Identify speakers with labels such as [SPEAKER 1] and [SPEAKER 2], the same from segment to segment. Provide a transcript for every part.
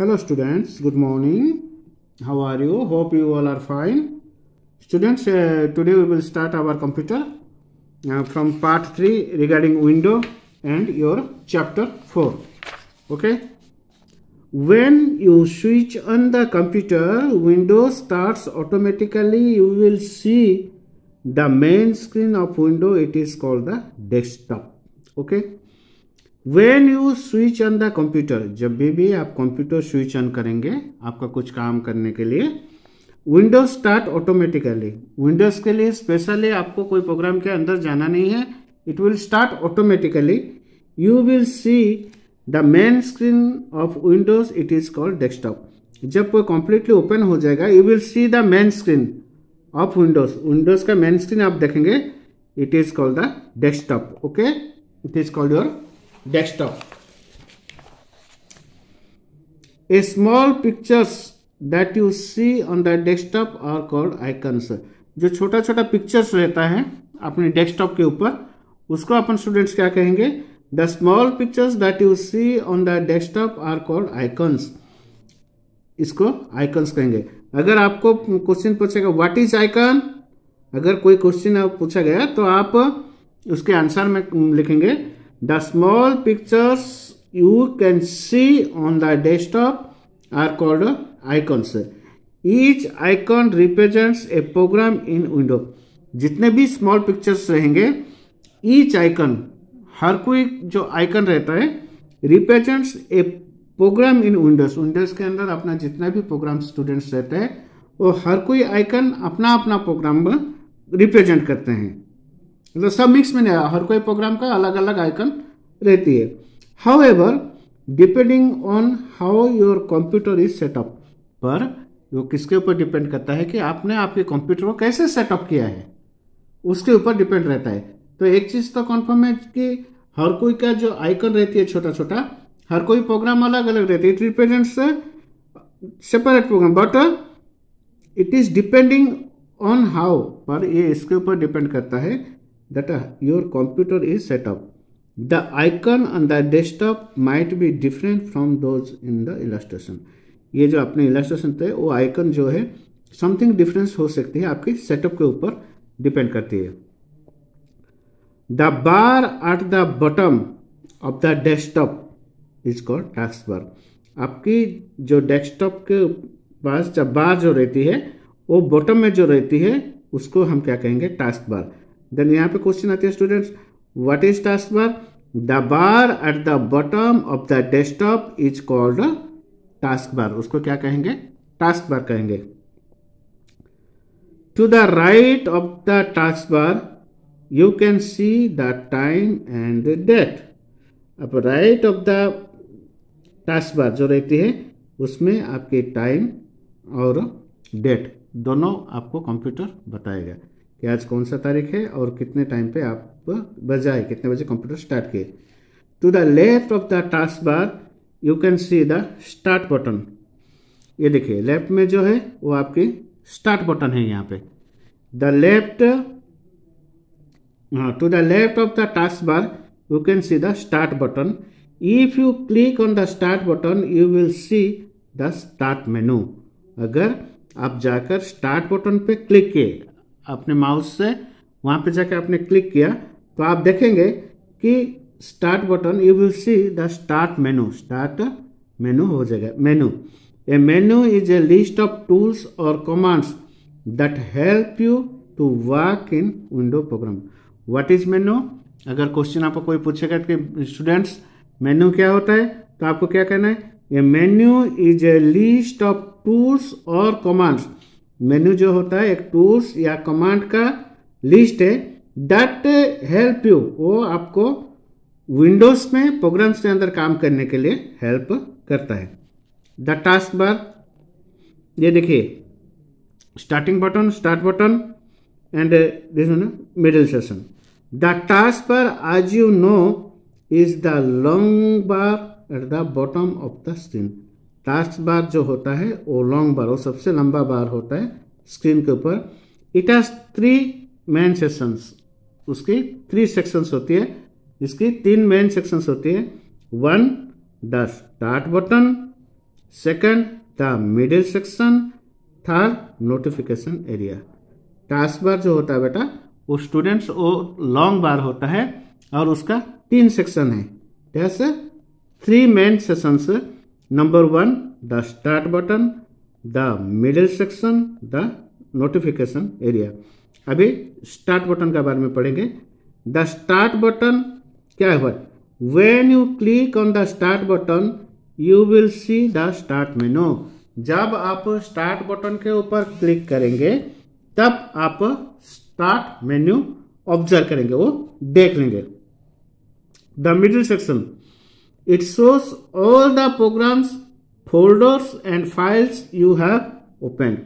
[SPEAKER 1] hello students good morning how are you hope you all are fine students uh, today we will start our computer uh, from part 3 regarding window and your chapter 4 okay when you switch on the computer window starts automatically you will see the main screen of window it is called the desktop okay when you switch on the computer जब भी भी आप computer switch on करेंगे आपका कुछ काम करने के लिए विंडोज स्टार्ट ऑटोमेटिकली विंडोज के लिए स्पेशली आपको कोई प्रोग्राम के अंदर जाना नहीं है it will start automatically you will see the main screen of Windows it is called desktop जब कोई कंप्लीटली ओपन हो जाएगा you will see the main screen of Windows Windows का मेन स्क्रीन आप देखेंगे it is called the desktop okay it is called your desktop a small pictures that you see on the desktop are called icons जो छोटा छोटा pictures रहता है अपने desktop के ऊपर उसको अपन स्टूडेंट्स क्या कहेंगे the small pictures that you see on the desktop are called icons इसको आइकन्स कहेंगे अगर आपको क्वेश्चन पूछेगा व्हाट इज आइकन अगर कोई क्वेश्चन पूछा गया तो आप उसके आंसर में लिखेंगे the small pictures you can see on the desktop are called icons each icon represents a program in window जितने भी स्मॉल पिक्चर्स रहेंगे ईच आइकन हर कोई जो आइकन रहता है represents a program in windows windows के अंदर अपना जितना भी प्रोग्राम स्टूडेंट्स रहते हैं वो हर कोई आइकन अपना अपना प्रोग्राम रिप्रेजेंट करते हैं मतलब सब मिक्स में नहीं आया हर कोई प्रोग्राम का अलग अलग आइकन रहती है however depending on how your computer is set up पर वो किसके ऊपर डिपेंड करता है कि आपने आपके कंप्यूटर को कैसे सेटअप किया है उसके ऊपर डिपेंड रहता है तो एक चीज़ तो कन्फर्म है कि हर कोई का जो आइकन रहती है छोटा छोटा हर कोई प्रोग्राम अलग अलग रहती है it represents separate program but it is depending on how पर ये इसके ऊपर डिपेंड करता है that uh, your computer is set up. The icon on the desktop might be different from those in the illustration. ये जो अपने illustration थे वो icon जो है something difference हो सकती है आपके setup के ऊपर depend करती है the bar at the bottom of the desktop is called task bar आपकी जो डेस्कटॉप के पास जब बार जो रहती है वो बॉटम में जो रहती है उसको हम क्या कहेंगे टास्क बार देन यहाँ पे क्वेश्चन आती है students what is task bar the bar at the bottom of the desktop is called task bar उसको क्या कहेंगे टास्क बार कहेंगे to the right of the task bar you can see the time and date अब right of the task bar जो रहती है उसमें आपके टाइम और डेट दोनों आपको कंप्यूटर बताएगा कि आज कौन सा तारीख है और कितने टाइम पे आप बजाए कितने बजे कंप्यूटर स्टार्ट किए to the left of the task bar you can see the start button ये देखिए लेफ्ट में जो है वो आपकी स्टार्ट बटन है यहाँ पे द लेफ्ट हाँ to the left of the task bar you can see the start button if you click on the start button you will see the start menu अगर आप जाकर स्टार्ट बटन पे click किए अपने mouse से वहाँ पे जाके आपने क्लिक किया तो आप देखेंगे कि start button you will see the start menu start menu हो जाएगा menu a menu is a list of tools और commands that help you to work in window program what is menu अगर question आपको कोई पूछेगा कि students menu क्या होता है तो आपको क्या कहना है a menu is a list of tools और कमांड्स मेन्यू जो होता है एक टूल्स या कमांड का लिस्ट है डट हेल्प यू वो आपको विंडोज में प्रोग्राम्स के अंदर काम करने के लिए हेल्प करता है द टास्क बार ये देखिए starting button start button and this middle session the task bar आज you know is the long bar at the bottom of the screen last bar जो होता है वो लॉन्ग बार वो सबसे लंबा बार होता है स्क्रीन के ऊपर it has three main sections उसकी थ्री सेक्शंस होती है इसकी तीन मेन सेक्शंस होती है one the start button second the middle section third notification area task bar जो होता है बेटा वो स्टूडेंट्स वो लॉन्ग बार होता है और उसका तीन सेक्शन है जैसे three main sessions number one the start button the middle section the notification area अभी स्टार्ट बटन के बारे में पढ़ेंगे द स्टार्ट बटन क्या है when you click on the start button you will see the start menu जब आप start button के ऊपर क्लिक करेंगे तब आप स्टार्ट मेन्यू ऑब्जर्व करेंगे वो देख लेंगे the middle section It shows all the programs, folders and files you have opened.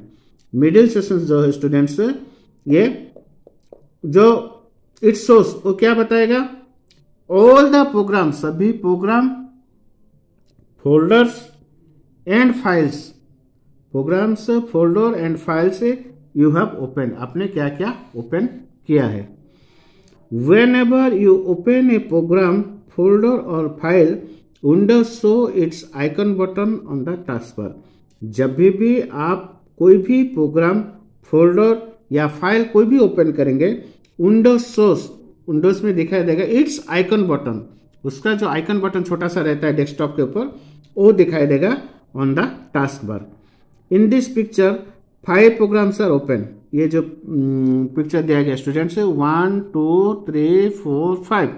[SPEAKER 1] Middle session जो है स्टूडेंट्स ये जो इट शोस वो क्या बताएगा ऑल द प्रोग्राम सभी program folders and files programs folder and files you have open आपने क्या क्या ओपन किया है whenever you open a program folder or file windows show its icon button on the taskbar जब भी भी आप कोई भी प्रोग्राम फोल्डर या फाइल कोई भी ओपन करेंगे विंडोज शोस विंडोज में दिखाई देगा इट्स आइकन बटन उसका जो आइकन बटन छोटा सा रहता है डेस्कटॉप के ऊपर वो दिखाई देगा on the task bar in this picture five programs are open ये जो पिक्चर mm, दिया गया स्टूडेंट से one two three four five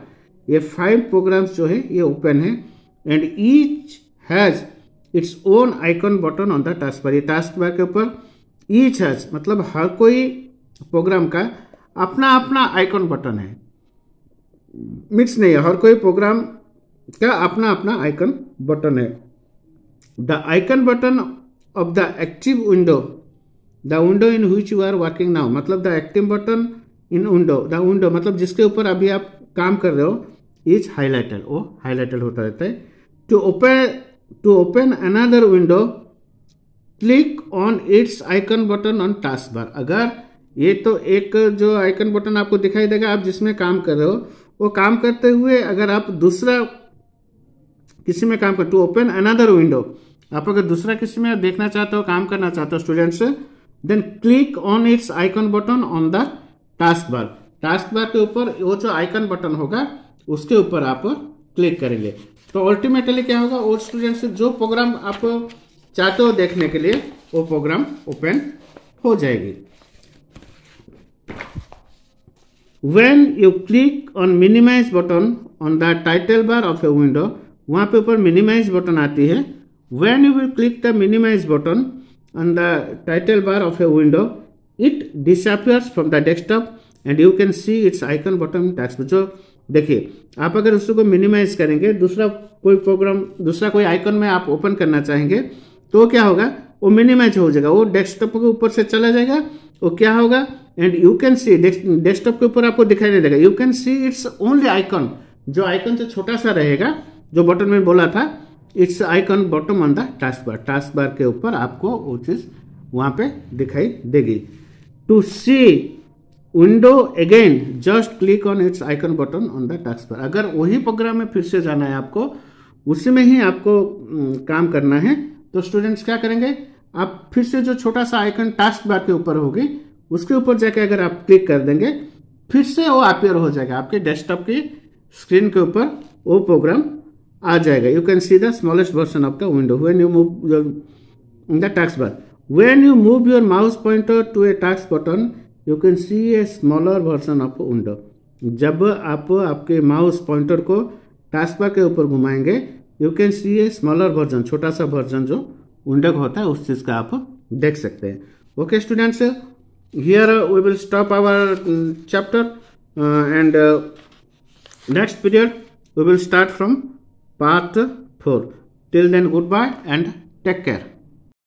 [SPEAKER 1] ये फाइव प्रोग्राम्स जो है ये ओपन है and each has its own icon button on the task bar ये टास्क बार के ऊपर ईच हैज मतलब हर कोई प्रोग्राम का अपना अपना आइकन बटन है मिक्स नहीं है हर कोई प्रोग्राम का अपना अपना आइकन बटन है the icon button of the active window the window in हुई यू आर वर्किंग नाउ मतलब the active button in window the window मतलब जिसके ऊपर अभी आप काम कर रहे हो is highlighted वो oh, highlighted होता रहता है to open to open another window click on its icon button on taskbar अगर ये तो एक जो आइकन बटन आपको दिखाई देगा आप जिसमें काम कर रहे हो वो काम करते हुए अगर आप दूसरा किसी में काम कर टू ओपन अनदर विंडो आप अगर दूसरा किसी में देखना चाहते हो काम करना चाहते हो students then click on its icon button on the task bar task bar के ऊपर वो जो आइकन बटन होगा उसके ऊपर आप क्लिक करेंगे तो अल्टीमेटली क्या होगा और स्टूडेंट जो प्रोग्राम आप चाहते हो देखने के लिए वो प्रोग्राम ओपन हो जाएगी when you click on minimize button on the title bar of a window वहां पे ऊपर मिनिमाइज बटन आती है when you will click the minimize button on the title bar of a window it disappears from the desktop and you can see its icon button टैक्स जो देखिए आप अगर उसको मिनिमाइज करेंगे दूसरा कोई प्रोग्राम दूसरा कोई आइकन में आप ओपन करना चाहेंगे तो क्या होगा वो मिनिमाइज हो जाएगा वो डेस्कटॉप के ऊपर से चला जाएगा वो क्या होगा and you can see desktop के ऊपर आपको दिखाई नहीं देगा you can see its only icon जो आइकन से छोटा सा रहेगा जो बटन में बोला था its icon bottom on the task bar task bar के ऊपर आपको वो चीज़ वहाँ पे दिखाई देगी to see window again just click on its icon button on the task पर अगर वही प्रोग्राम में फिर से जाना है आपको उसी में ही आपको काम करना है तो स्टूडेंट्स क्या करेंगे आप फिर से जो छोटा सा आइकन टास्क बार के ऊपर होगी उसके ऊपर जाके अगर आप क्लिक कर देंगे फिर से वो अपेयर हो जाएगा आपके डेस्कटॉप की स्क्रीन के ऊपर वो प्रोग्राम आ जाएगा you can see the smallest version of the window when you move the task bar when you move your mouse pointer to a task button you can see a smaller version of window जब आप आपके mouse pointer को टास्पर के ऊपर घुमाएंगे you can see a smaller version छोटा सा version जो विंडो होता है उस चीज़ का आप देख सकते हैं okay students here we will stop our chapter and next period we will start from part four till then goodbye and take care